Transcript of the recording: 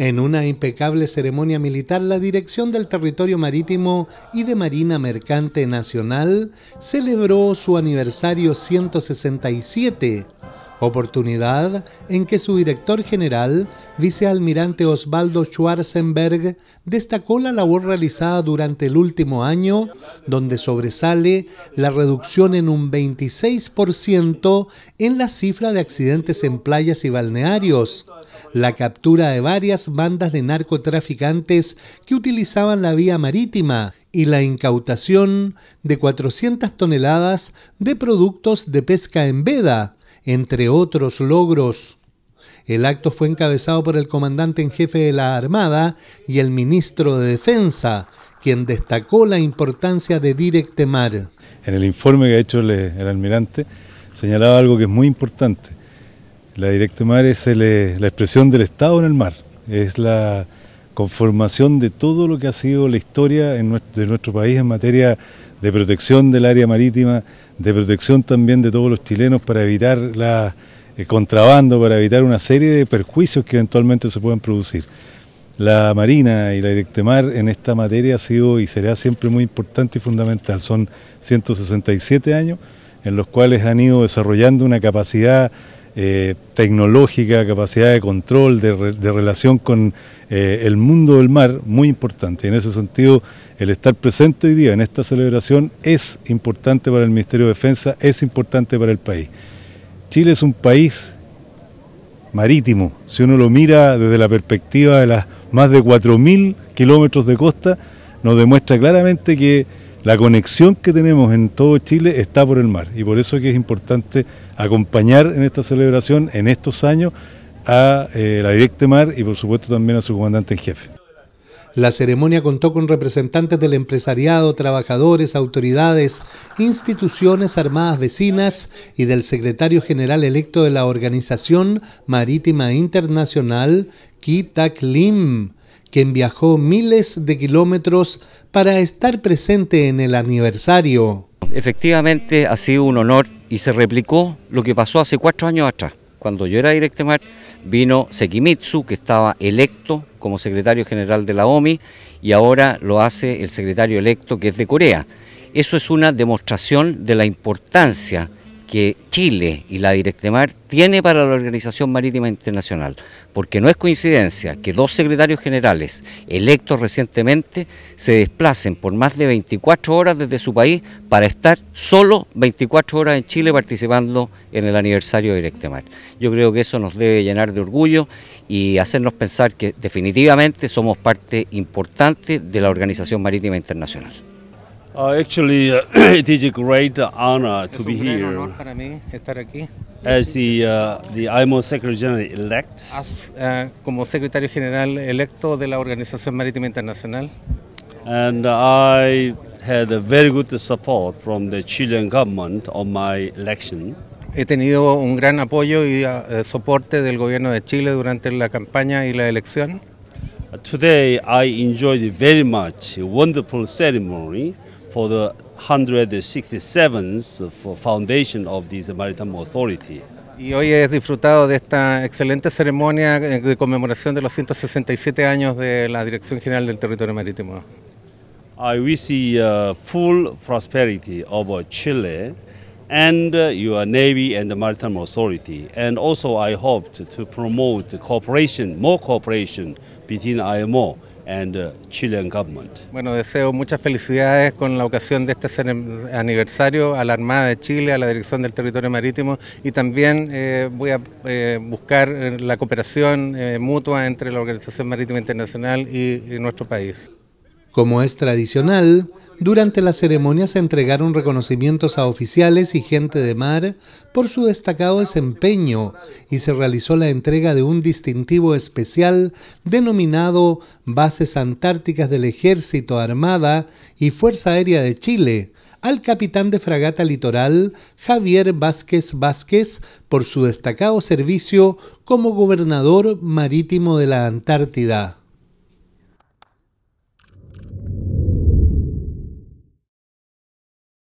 En una impecable ceremonia militar, la Dirección del Territorio Marítimo y de Marina Mercante Nacional celebró su aniversario 167 oportunidad en que su director general, vicealmirante Osvaldo Schwarzenberg, destacó la labor realizada durante el último año, donde sobresale la reducción en un 26% en la cifra de accidentes en playas y balnearios, la captura de varias bandas de narcotraficantes que utilizaban la vía marítima y la incautación de 400 toneladas de productos de pesca en veda, entre otros logros, el acto fue encabezado por el comandante en jefe de la Armada y el ministro de Defensa, quien destacó la importancia de Directemar. En el informe que ha hecho el, almirante señalaba algo que es muy importante. La Directemar es eh, la expresión del Estado en el mar, es la conformación de todo lo que ha sido la historia de nuestro país en materia de protección del área marítima, de protección también de todos los chilenos para evitar la, el eh, contrabando, para evitar una serie de perjuicios que eventualmente se pueden producir. La Marina y la Directemar en esta materia ha sido y será siempre muy importante y fundamental. Son 167 años en los cuales han ido desarrollando una capacidad eh, tecnológica, capacidad de control, de, relación con eh, el mundo del mar muy importante. En ese sentido, el estar presente hoy día en esta celebración es importante para el Ministerio de Defensa, es importante para el país. Chile es un país marítimo, si uno lo mira desde la perspectiva de las más de 4.000 kilómetros de costa, nos demuestra claramente que la conexión que tenemos en todo Chile está por el mar y por eso es que es importante acompañar en esta celebración, en estos años, a eh, la Directe Mar y por supuesto también a su comandante en jefe. La ceremonia contó con representantes del empresariado, trabajadores, autoridades, instituciones armadas vecinas y del secretario general electo de la Organización Marítima Internacional, Kitak Lim, quien viajó miles de kilómetros para estar presente en el aniversario. Efectivamente ha sido un honor y se replicó lo que pasó hace cuatro años atrás cuando yo era director mar, vino Sekimitsu, que estaba electo como secretario general de la OMI, y ahora lo hace el secretario electo, que es de Corea. Eso es una demostración de la importancia que Chile y la Directemar tiene para la Organización Marítima Internacional, porque no es coincidencia que dos secretarios generales electos recientemente se desplacen por más de 24 horas desde su país para estar solo 24 horas en Chile participando en el aniversario de Directemar. Yo creo que eso nos debe llenar de orgullo y hacernos pensar que definitivamente somos parte importante de la Organización Marítima Internacional. Uh, actually, uh, it is a great honor to be here para mí estar aquí. as the, uh, the IMO Secretary General elect. As, uh, como secretario general electo de la Organización Marítima Internacional. And I had a very good support from the Chilean government on my election. He tenido un gran apoyo y uh, soporte del gobierno de Chile durante la campaña y la elección. Today I enjoyed very much a wonderful ceremony. for the 167th foundation of this maritime authority. Y hoy he disfrutado de esta excelente ceremonia de conmemoración de los 167 años de la Dirección General del Territorio Marítimo. Uh, we see uh, full prosperity of Chile and uh, your Navy and the Maritime Authority. And also I hope to, to promote cooperation, more cooperation between IMO and uh, Chilean government. Bueno, deseo muchas felicidades con la ocasión de este aniversario a la Armada de Chile, a la Dirección del Territorio Marítimo y también eh, voy a eh, buscar eh, la cooperación mutua entre la Organización Marítima Internacional y, y nuestro país. Como es tradicional, durante la ceremonia se entregaron reconocimientos a oficiales y gente de mar por su destacado desempeño y se realizó la entrega de un distintivo especial denominado Bases Antárticas del Ejército Armada y Fuerza Aérea de Chile al capitán de fragata litoral Javier Vázquez Vázquez por su destacado servicio como gobernador marítimo de la Antártida.